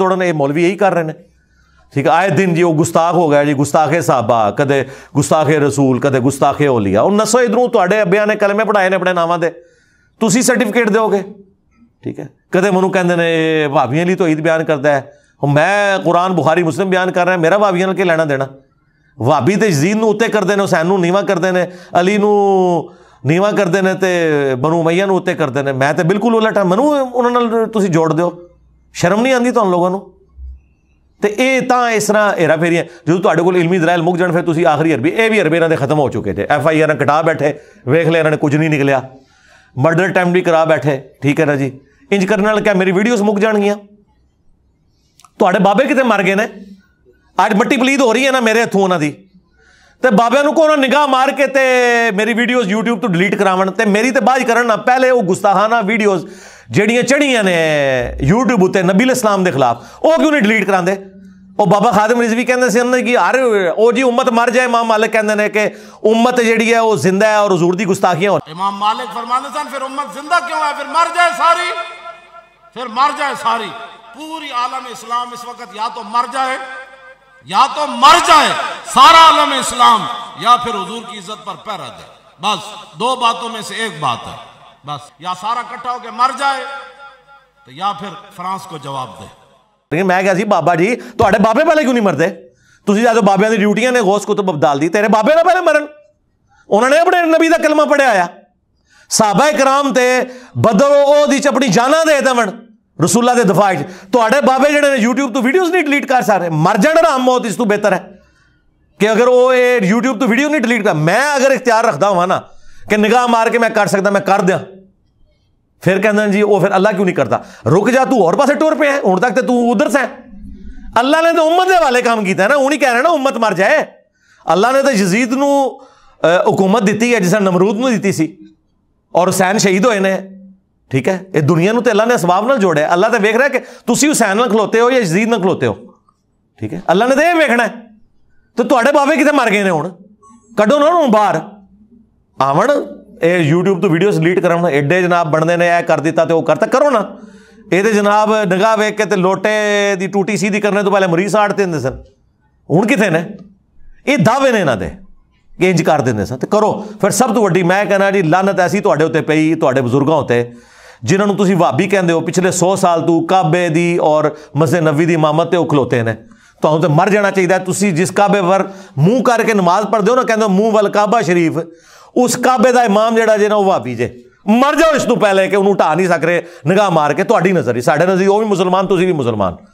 દોડને મોલવી યહી કર રેને ઠીક આય દિન જી ઓ ગુસ્તાખ હો ગયા જી ગુસ્તાખે સાબા કદે ગુસ્તાખે રસૂલ કદે ગુસ્તાખે ઓ લિયા ઓનસો ઇદરૂ ત્વાડે અભિયાને કલમે બઢાયે ને અપને નામા દે તુસી સર્ટિફિકેટ દેયોગે ઠીક હે કદે મનુ કહેને ને વાહબીયાલી તોહીદ બિયાન કરદા હું મેં કુરાન બુખારી મુસ્લિમ બિયાન કર રહા મેરા વાહબીયાલ કે લેના દેના વાહબી તે જદીદ નુ ઉતે કર દેને હસैनુ નીવા કર દેને અલી નુ નીવા કર દેને તે બનુ મયન ઉતે કર દેને મેં તે બિલકુલ ઉલટા મનુ ઓના નલ તુસી જોડ દેઓ ਸ਼ਰਮ ਨਹੀਂ ਆਂਦੀ ਤੁਹਾਨੂੰ ਲੋਕਾਂ ਨੂੰ ਤੇ ਇਹ ਤਾਂ ਇਸ ਤਰ੍ਹਾਂ ਹੇਰਾ ਫੇਰੀ ਹੈ ਜਦੋਂ ਤੁਹਾਡੇ ਕੋਲ ਇਲਮੀ ਦਰਾਇਲ ਮੁੱਕ ਜਾਣ ਫਿਰ ਤੁਸੀਂ ਆਖਰੀ ਅਰਬੀ ਇਹ ਵੀ ਅਰਬੀ ਇਹਨਾਂ ਦੇ ਖਤਮ ਹੋ ਚੁੱਕੇ ਤੇ ਐਫ ਆਈ ਆਰ ਕਟਾ ਬੈਠੇ ਵੇਖ ਲਿਆ ਇਹਨਾਂ ਨੇ ਕੁਝ ਨਹੀਂ ਨਿਕਲਿਆ ਮਰਡਰ ਟਾਈਮ ਵੀ ਕਰਾ ਬੈਠੇ ਠੀਕ ਹੈ ਨਾ ਜੀ ਇੰਜ ਕਰਨ ਨਾਲ ਕਿਆ ਮੇਰੀ ਵੀਡੀਓਜ਼ ਮੁੱਕ ਜਾਣਗੀਆਂ ਤੁਹਾਡੇ ਬਾਬੇ ਕਿਤੇ ਮਰ ਗਏ ਨੇ ਅੱਜ ਮੱਟੀ ਪਲੀਦ ਹੋ ਰਹੀ ਹੈ ਨਾ ਮੇਰੇ ਹੱਥੋਂ ਉਹਨਾਂ ਦੀ ਤੇ ਬਾਬਿਆਂ ਨੂੰ ਕੋਣਾ ਨਿਗਾਹ ਮਾਰ ਕੇ ਤੇ ਮੇਰੀ ਵੀਡੀਓਜ਼ YouTube ਤੋਂ ਡਿਲੀਟ ਕਰਾਵਣ ਤੇ ਮੇਰੀ ਤੇ ਬਾਜ ਕਰਨ ਨਾ ਪਹਿਲੇ ਉਹ ਗੁਸਤਾਖਾਨਾ ਵੀਡੀਓਜ਼ जड़िया चढ़िया ने यूट्यूब उत्ते नबील इस्लाम के खिलाफ वह क्यों नहीं डिलीट कराते और बाबा खादम रिजवी कहें कि हर वो जी उम्मत मर जाए इमाम मालिक कहें कि उम्मत जी है वह जिंदा है और हजूर की गुस्ताखियां इमाम मालिक फरमाते सर फिर उम्मत जिंदा क्यों है फिर मर जाए सारी फिर मर जाए सारी पूरी आलम इस्लाम इस वक्त या तो मर जाए या तो मर जाए सारा आलम इस्लाम या फिर हजूर की इज्जत पर पैरा दे बस दो बातों में से एक बात है बस या सारा इकट्ठा होकर मर जाए तो या फिर फ्रांस को जवाब दे लेकिन मैं क्या सी बाबा जी थोड़े तो बाबे पहले क्यों नहीं मरते ਤੁਸੀਂ ਜਦੋਂ ਬਾਬਿਆਂ ਦੀ ਡਿਊਟੀਆਂ ਨੇ ਗੋਸ ਕੁਤਬ ਅਬਦਾਲ ਦੀ ਤੇਰੇ ਬਾਬੇ ਨਾ ਪਹਿਲੇ ਮਰਨ ਉਹਨਾਂ ਨੇ ਆਪਣੇ ਨਬੀ ਦਾ ਕਲਮਾ ਪੜਿਆ ਆ ਸਾਹਬਾ ਇਕਰਾਮ ਤੇ ਬਦਰੋ ਉਹ ਦੀ ਚ ਆਪਣੀ ਜਾਨਾਂ ਦੇ ਦੇਵਣ ਰਸੂਲਾ ਦੇ ਦਫਾਅ ਤੁਹਾਡੇ ਬਾਬੇ ਜਿਹੜੇ ਨੇ YouTube ਤੋਂ ਵੀਡੀਓਜ਼ ਨਹੀਂ ਡਿਲੀਟ ਕਰ ਸਕਦੇ ਮਰ ਜਾਣ ਰਾਮ ਮੌਤ ਇਸ ਤੋਂ ਬਿਹਤਰ ਹੈ ਕਿ ਅਗਰ ਉਹ ਇਹ YouTube ਤੋਂ ਵੀਡੀਓ ਨਹੀਂ ਡਿਲੀਟ ਕਰ ਮੈਂ ਅਗਰ ਇਖਤਿਆਰ ਰੱਖਦਾ ਹਾਂ ਨਾ ਕਿ ਨਿਗਾਹ ਮਾਰ ਕੇ ਮੈਂ ਕਰ ਸਕਦਾ ਮੈਂ ਕਰ ਦਿਆਂ फिर कहते जी वो फिर अल्लाह क्यों नहीं करता रुक जा तू और पास टुर पे है हूं तक तो तू उधर से अल्लाह ने तो उम्मत के वाले काम किया ना उन्हीं कह रहे ना उम्मत मर जाए अल्लाह ने तो यजीद न हुकूमत दी है जिस नमरूद न दी सी और हुसैन शहीद होए ने ठीक है ये दुनिया तो अल्लाह ने असबाब न जोड़े अल्लाह तो वेख रहा है कि तुम हुसैन ना खलोते हो या जजीद न खलोते हो ठीक है अल्लाह ने तो यह वेखना है तो थोड़े बाबे कितने मर गए ने हूँ कढो ना हूँ बहार आवन ਇਹ YouTube ਤੋਂ ਵੀਡੀਓਸ ਡਿਲੀਟ ਕਰਾਉਣਾ ਐਡੇ ਜਨਾਬ ਬਣਦੇ ਨੇ ਇਹ ਕਰ ਦਿੱਤਾ ਤੇ ਉਹ ਕਰਤਾ ਕਰੋ ਨਾ ਇਹਦੇ ਜਨਾਬ ਨਿਗਾਹ ਵੇਖ ਕੇ ਤੇ ਲੋਟੇ ਦੀ ਟੂਟੀ ਸੀਧੀ ਕਰਨੇ ਤੋਂ ਪਹਿਲੇ ਮਰੀਜ਼ ਸਾੜ ਦਿੰਦੇ ਸਨ ਹੁਣ ਕਿਥੇ ਨੇ ਇਹ ਦਾਅਵੇ ਨੇ ਇਹਨਾਂ ਦੇ ਕਿ ਇੰਜ ਕਰ ਦਿੰਦੇ ਸਨ ਤੇ ਕਰੋ ਫਿਰ ਸਭ ਤੋਂ ਵੱਡੀ ਮੈਂ ਕਹਿੰਦਾ ਜੀ ਲਾਨਤ ਐਸੀ ਤੁਹਾਡੇ ਉੱਤੇ ਪਈ ਤੁਹਾਡੇ ਬਜ਼ੁਰਗਾਂ ਉੱਤੇ ਜਿਨ੍ਹਾਂ ਨੂੰ ਤੁਸੀਂ ਵਾਬੀ ਕਹਿੰਦੇ ਹੋ ਪਿਛਲੇ 100 ਸਾਲ ਤੋਂ ਕਾਬੇ ਦੀ ਔਰ ਮਸਜਿਦ ਨਬੀ ਦੀ ਇਮਾਮਤ ਤੇ ਉਹ ਖਲੋਤੇ ਨੇ ਤੁਹਾਨੂੰ ਤੇ ਮਰ ਜਾਣਾ ਚਾਹੀਦਾ ਤੁਸੀਂ ਜਿਸ ਕਾਬੇ ਵਰ ਮੂੰਹ ਕਰਕੇ ਨਮਾਜ਼ ਪੜ੍ਹਦੇ ਹੋ ਨਾ ਕਹਿੰਦੇ ਮੂੰਹ ਵਲ ਕਾਬਾ ਸ਼ਰੀਫ ਉਸ ਕਾਬੇ ਦਾ ਇਮਾਮ ਜਿਹੜਾ ਜੇ ਨਾ ਉਹ ਵਾਪੀ ਜੇ ਮਰ ਜਾਓ ਇਸ ਤੋਂ ਪਹਿਲੇ ਕਿ ਉਹਨੂੰ ਢਾ ਨਹੀਂ ਸਕ ਰਹੇ ਨਿਗਾਹ ਮਾਰ ਕੇ ਤੁਹਾਡੀ ਨਜ਼ਰ ਹੀ ਸਾਡੇ ਨਜ਼ਰ ਉਹ ਵੀ ਮੁਸਲਮਾਨ ਤੁਸੀਂ ਵੀ ਮੁਸਲਮਾਨ